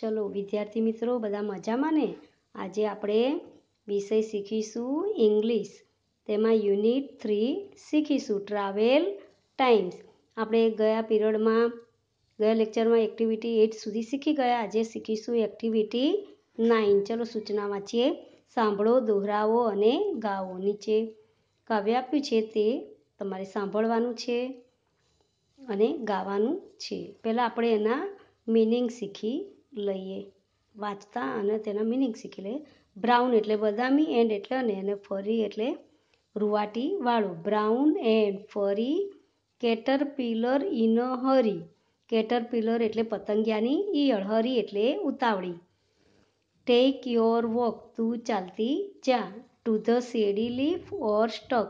ચલો વિદ્યાર્થી મિત્રો બધા મજામાં ને આજે આપણે વિષય શીખીશું ઇંગ્લિશ તેમાં યુનિટ થ્રી શીખીશું ટ્રાવેલ ટાઈમ્સ આપણે ગયા પીરિયડમાં ગયા લેક્ચરમાં એક્ટિવિટી એટ સુધી શીખી ગયા આજે શીખીશું એક્ટિવિટી નાઇન ચલો સૂચના વાંચીએ સાંભળો દોહરાવો અને ગાવો નીચે કાવ્ય આપ્યું છે તે તમારે સાંભળવાનું છે અને ગાવાનું છે પહેલાં આપણે એના મિનિંગ શીખી લઈએ વાંચતા અને તેના મિનિંગ શીખી લઈએ બ્રાઉન એટલે બદામી એન્ડ એટલે અને અને ફરી એટલે રૂવાટીવાળું brown and furry cater caterpillar in hurry cater caterpillar એટલે પતંગિયાની ઈયળ હરી એટલે ઉતાવળી ટેક યોર વોક તું ચાલતી જા to the shady leaf or stalk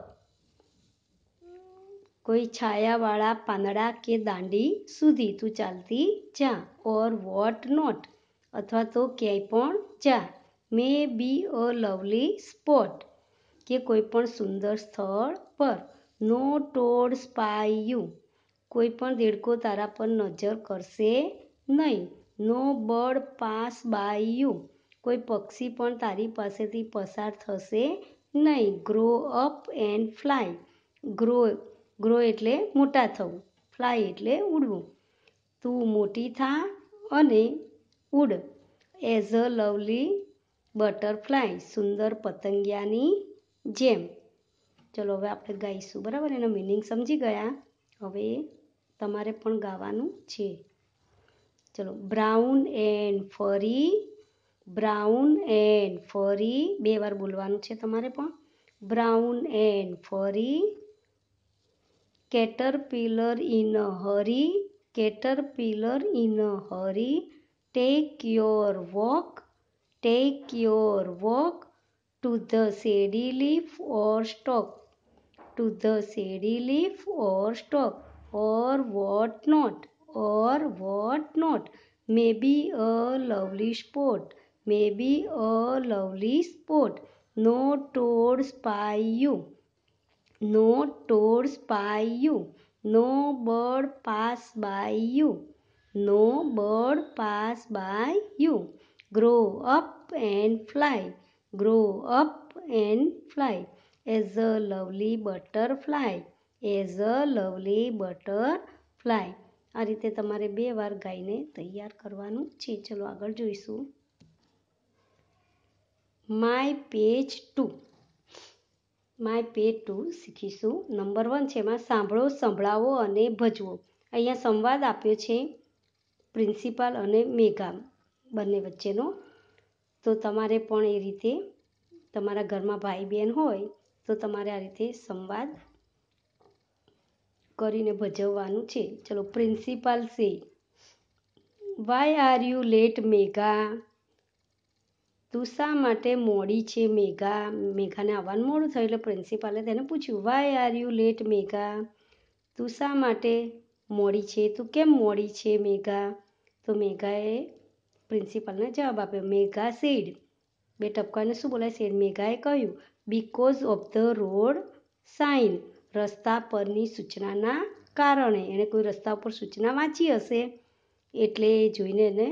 કોઈ છાયાવાળા પાંદડા કે દાંડી સુધી તું ચાલતી જા ઓર વોટ નોટ અથવા તો ક્યાંય પણ જા મે બી અ લવલી સ્પોટ કે કોઈ પણ સુંદર સ્થળ પર નો ટોડ સ્પાય યુ કોઈ પણ દેડકો તારા પર નજર કરશે નહીં no bird pass by you કોઈ પક્ષી પણ તારી પાસેથી પસાર થશે નહીં grow up and fly grow grow એટલે મોટા થવું ફ્લાય એટલે ઉડવું તું મોટી થા અને ઉડ એઝ અ લવલી બટરફ્લાય સુંદર પતંગિયાની જેમ ચલો હવે આપણે ગાઈશું બરાબર એનો મિનિંગ સમજી ગયા હવે તમારે પણ ગાવાનું છે ચલો brown and furry brown and furry બે વાર બોલવાનું છે તમારે પણ brown and furry caterpillar in a hurry caterpillar in a hurry take your walk take your walk to the shady leaf or stalk to the shady leaf or stalk or what not or what not maybe a lovely spot maybe a lovely spot no toad spy you No doors by you. No bird pass by you. No bird pass by you. Grow up and fly. Grow up and fly. As a lovely butterfly. As a lovely butterfly. આ રીતે તમારે બે વાર ગાઈને તૈયાર કરવાનું છે ચલો આગળ જોઈશું my page two my page two શીખીશું નંબર વન છે એમાં સાંભળો સંભળાવો અને ભજવો અહીંયા સંવાદ આપ્યો છે પ્રિન્સિપાલ અને મેઘા બંને વચ્ચેનો તો તમારે પણ એ રીતે તમારા ઘરમાં ભાઈ બહેન હોય તો તમારે આ રીતે સંવાદ કરીને ભજવવાનું છે ચલો principal said why are you late Megha તુષા માટે મોડી છે મેઘા મેઘાને આવવાનું મોડું થયું એટલે પ્રિન્સિપાલે તેને પૂછ્યું why are you late Megha તુષા માટે મોડી છે તું કેમ મોડી છે મેઘા તો મેઘાએ પ્રિન્સિપાલને જવાબ આપ્યો મેઘા સેડ બે ટપકાને શું બોલાય સેડ મેઘાએ કહ્યું because of the road sign રસ્તા પરની સૂચનાના કારણે એણે કોઈ રસ્તા ઉપર સૂચના વાંચી હશે એટલે જોઈને એને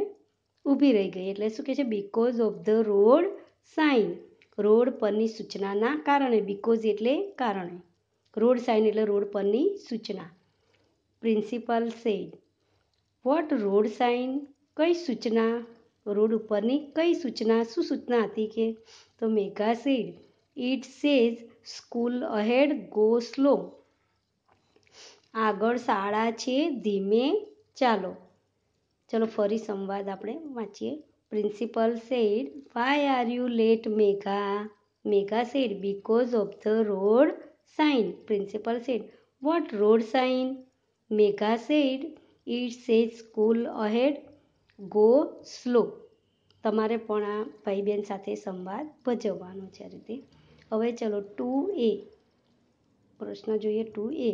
ઊભી રહી ગઈ એટલે શું કહે છે because of the road sign road પરની સૂચનાના કારણે બિકોઝ એટલે કારણે રોડ સાઇન એટલે રોડ પરની સૂચના principal said what road sign કઈ સૂચના રોડ ઉપરની કઈ સૂચના શું સૂચના હતી કે તો Megha said it says school ahead go slow આગળ શાળા છે ધીમે ચાલો ચલો ફરી સંવાદ આપણે વાંચીએ principal said why are you late Megha Megha said because of the road sign principal said what road sign Megha said it says school ahead go slow તમારે પણ આ ભાઈ બહેન સાથે સંવાદ ભજવવાનો છે આ રીતે હવે ચલો ટુ એ પ્રશ્ન જોઈએ ટુ એ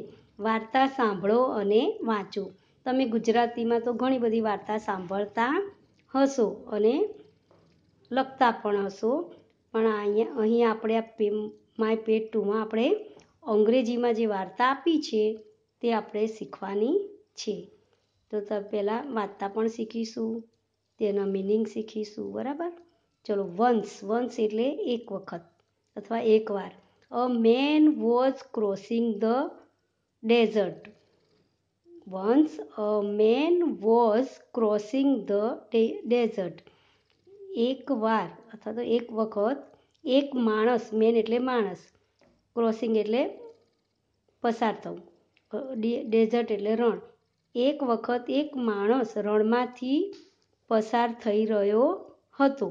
વાર્તા સાંભળો અને વાંચો તમે ગુજરાતીમાં તો ઘણી બધી વાર્તા સાંભળતા હશો અને લખતા પણ હશો પણ અહીંયા અહીંયા આપણે આ પે માય પેટ ટુમાં આપણે અંગ્રેજીમાં જે વાર્તા આપી છે તે આપણે શીખવાની છે તો તો પહેલાં વાર્તા પણ શીખીશું તેના મિનિંગ શીખીશું બરાબર ચલો વન્સ વંશ એટલે એક વખત અથવા એકવાર a man was crossing the desert once a man was crossing the desert વાર અથવા તો એક વખત એક માણસ મેન એટલે માણસ ક્રોસિંગ એટલે પસાર થવું ડેઝર્ટ એટલે રણ એક વખત એક માણસ રણમાંથી પસાર થઈ રહ્યો હતો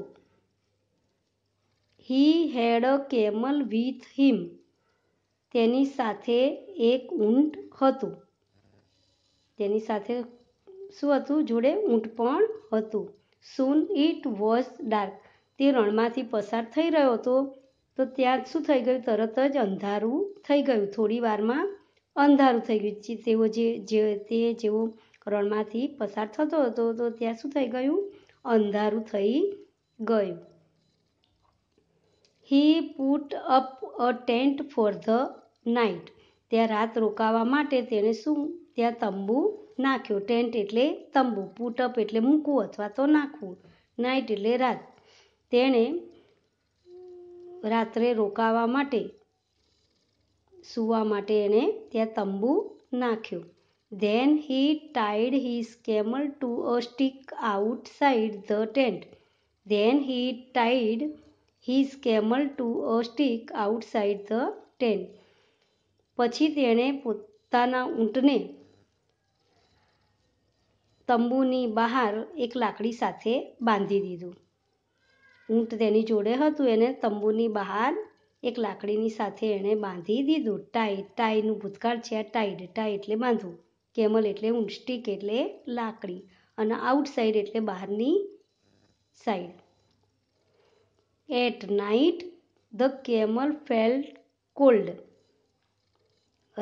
હી હેડ અ કેમલ વિથ હિમ તેની સાથે એક ઊંટ હતું તેની સાથે શું હતું જોડે ઊંટ પણ હતું સૂન ઇટ વોઝ ડાર્ક તે રણમાંથી પસાર થઈ રહ્યો હતો તો ત્યાં શું થઈ ગયું તરત જ અંધારું થઈ ગયું થોડી વારમાં અંધારું થઈ ગયું તેઓ જે જે તે જેવો રણમાંથી પસાર થતો હતો તો ત્યાં શું થઈ ગયું અંધારું થઈ ગયું he put up a tent for the night ત્યાં રાત રોકાવા માટે તેણે શું ત્યાં તંબુ નાખ્યો ટેન્ટ એટલે તંબુ પુટઅપ એટલે મૂકવું અથવા તો નાખવું નાઇટ એટલે રાત તેણે રાત્રે રોકાવા માટે સૂવા માટે એણે ત્યાં તંબુ નાખ્યો then he tied his camel to a stick out outside the tent then he tied his camel to a stick out outside the tent પછી તેણે પોતાના ઊંટને તંબુની બહાર એક લાકડી સાથે બાંધી દીધું ઊંટ તેની જોડે હતું એને તંબુની બહાર એક લાકડીની સાથે એણે બાંધી દીધું ટાઈ ટાઈનું ભૂતકાળ છે આ ટાઈડ ટાઈ એટલે બાંધવું કેમલ એટલે ઊંટ સ્ટીક એટલે લાકડી અને આઉટસાઇડ એટલે બહારની side at night the camel felt cold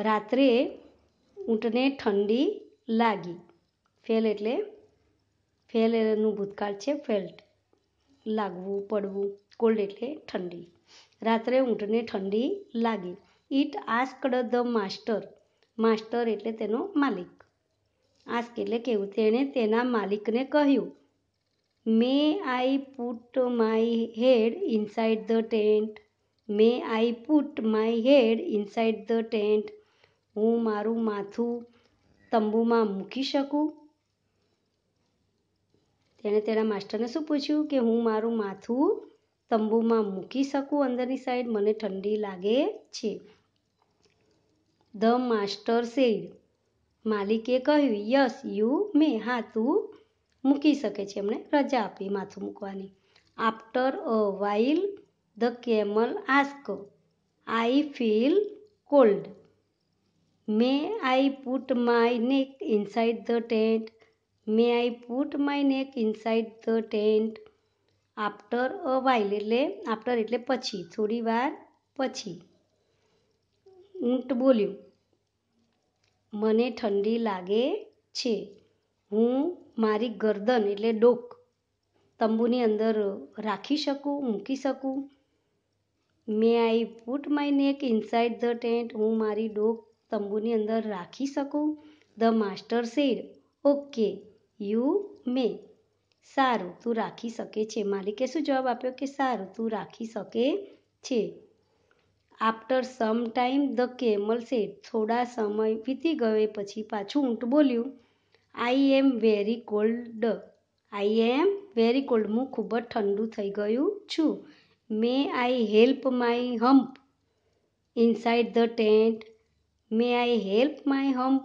રાત્રે ઊંટને ઠંડી લાગી ફેલ એટલે ફેલ એનું ભૂતકાળ છે ફેલ્ટ લાગવું પડવું કોલ્ડ એટલે ઠંડી રાત્રે ઊંટને ઠંડી લાગી it asked the master master એટલે તેનો માલિક આસ્ક એટલે કેવું તેણે તેના માલિકને કહ્યું may I put my head inside the tent may I put my head inside the tent હું મારું માથું તંબુમાં મૂકી શકું તેણે તેના માસ્ટરને શું પૂછ્યું કે હું મારું માથું તંબુમાં મૂકી શકું અંદરની સાઈડ મને ઠંડી લાગે છે ધ માસ્ટર સેડ માલિકે કહ્યું યસ યુ મે હા તું મૂકી શકે છે એમણે રજા આપી માથું મૂકવાની after a while the camel ask I feel cold may I put my neck inside the tent may I put my neck inside the tent after a while એટલે આફ્ટર એટલે પછી થોડી વાર પછી ઊંટ બોલ્યું મને ઠંડી લાગે છે હું મારી ગરદન એટલે ડોક તંબુની અંદર રાખી શકું મૂકી શકું may I put my neck inside the tent હું મારી ડોક તંબુની અંદર રાખી શકું the master said okay you may સારું તું રાખી શકે છે માલિકે શું જવાબ આપ્યો કે સારું તું રાખી શકે છે after some time the camel said થોડા સમય વીતી ગયો પછી પાછું ઊંટ બોલ્યું I am very cold I am very cold હું ખૂબ જ ઠંડુ થઈ ગયું છું may I help my hump inside the tent may I help my hump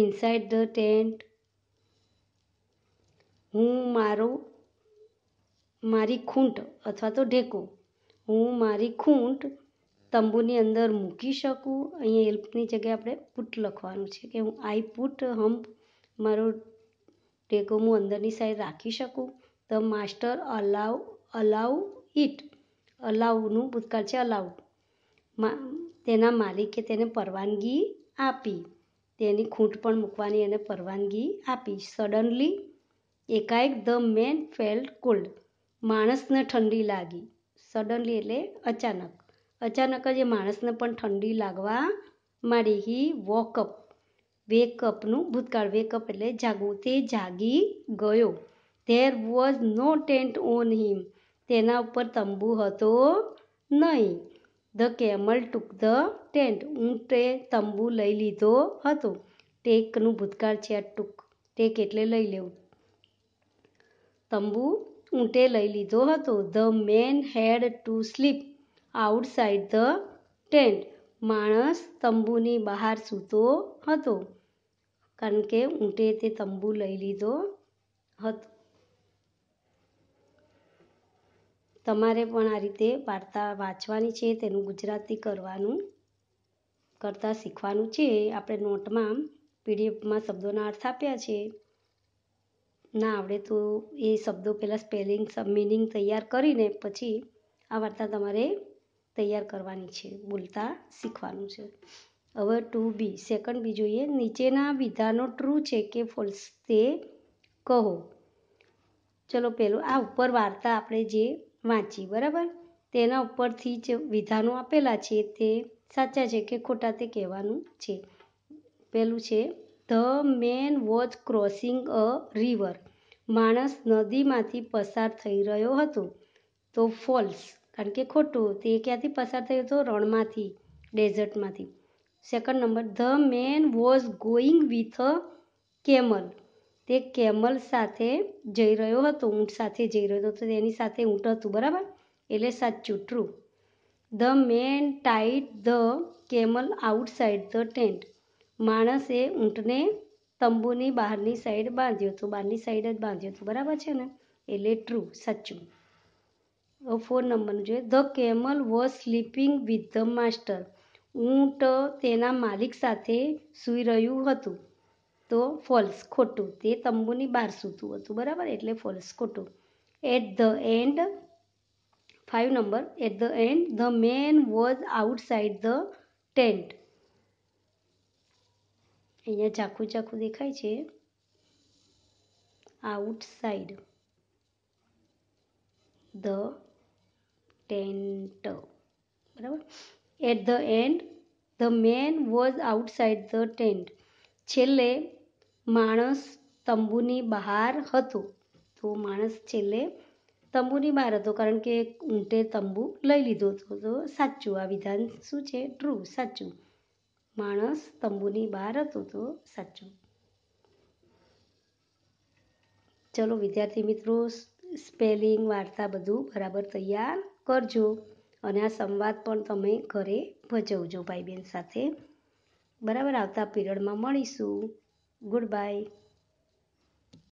inside the tent હું મારો મારી ખૂંટ અથવા તો ઢેકો હું મારી ખૂંટ તંબુની અંદર મૂકી શકું અહીંયા હેલ્પની જગ્યાએ આપણે પુટ લખવાનું છે કે હું આઈ પુટ હમ્પ મારો ટેકો હું અંદરની સાઈડ રાખી શકું the master allowed allow it અલાઉનું ભૂતકાળ છે અલાવ તેના માલિકે તેને પરવાનગી આપી તેની ખૂંટ પણ મૂકવાની એને પરવાનગી આપી સડનલી એકાએક ધ મેન ફેલ્ટ કોલ્ડ માણસને ઠંડી લાગી સડનલી એટલે અચાનક અચાનક જ એ માણસને પણ ઠંડી લાગવા માંડી હી વોકઅપ વેકઅપનું ભૂતકાળ વેકઅપ એટલે જાગવું તે જાગી ગયો there was no tent on him તેના ઉપર તંબુ હતો નહીં the camel took the tent ઊંટે તંબુ લઈ લીધો હતો ટેકનું ભૂતકાળ છે આ ટૂંક ટેક એટલે લઈ લેવું તંબુ ઊંટે લઈ લીધો હતો the man had to sleep outside the tent માણસ તંબુની બહાર સૂતો હતો કારણ કે ઊંટે તે તંબુ લઈ લીધો હતો તમારે પણ આ રીતે વાર્તા વાંચવાની છે તેનું ગુજરાતી કરવાનું કરતાં શીખવાનું છે આપણે નોટમાં પીડીએફમાં શબ્દોના અર્થ આપ્યા છે ના આવડે તો એ શબ્દો પહેલાં સ્પેલિંગ મિનિંગ તૈયાર કરીને પછી આ વાર્તા તમારે તૈયાર કરવાની છે બોલતા શીખવાનું છે હવે ટુ બી સેકન્ડ બી જોઈએ નીચેના વિધાનો ટ્રુ છે કે ફોલ્સ તે કહો ચલો પહેલું આ ઉપર વાર્તા આપણે જે વાંચી બરાબર તેના ઉપરથી જે વિધાનો આપેલા છે તે સાચા છે કે ખોટા તે કહેવાનું છે પહેલું છે the man was crossing a river. માણસ નદીમાંથી પસાર થઈ રહ્યો હતો. તો ફોલ્સ, કારણ કે ખોટું. તે ક્યાંથી પસાર થયો હતો? રણમાંથી, ડેઝર્ટમાંથી. Second number, the man was going with a camel. તે કેમલ સાથે જઈ રહ્યો હતો, ઊંટ સાથે જઈ રહ્યો હતો. તો તેની સાથે ઊંટ હતું, બરાબર? એટલે સાચું, true. The man tied the camel outside the tent. માણસે ઊંટને તંબુની બહારની સાઈડ બાંધ્યો હતો બહારની સાઈડ જ બાંધ્યો હતો બરાબર છે ને એટલે ટ્રુ સાચું ફોન નંબરનું જોઈએ the camel was sleeping with the master ઊંટ તેના માલિક સાથે સૂઈ રહ્યું હતું તો ફોલ્સ ખોટું તે તંબુની બહાર સૂતું હતું બરાબર એટલે ફોલ્સ ખોટું at the end five number at the end the man was outside the tent અહીંયા ઝાખું ઝાખું દેખાય છે આઉટ સાઈડ ધ ટેન્ટ બરાબર at the end the man was outside the tent છેલ્લે માણસ તંબુની બહાર હતો તો માણસ છેલ્લે તંબુની બહાર હતો કારણ કે ઊંટે તંબુ લઈ લીધો હતો તો સાચું આ વિધાન શું છે ટ્રુ સાચું માણસ તંબુની બહાર હતો તો સાચું ચલો વિદ્યાર્થી મિત્રો સ્પેલિંગ વાર્તા બધું બરાબર તૈયાર કરજો અને આ સંવાદ પણ તમે ઘરે ભજવજો ભાઈ બહેન સાથે બરાબર આવતા પીરિયડમાં મળીશું ગુડ બાય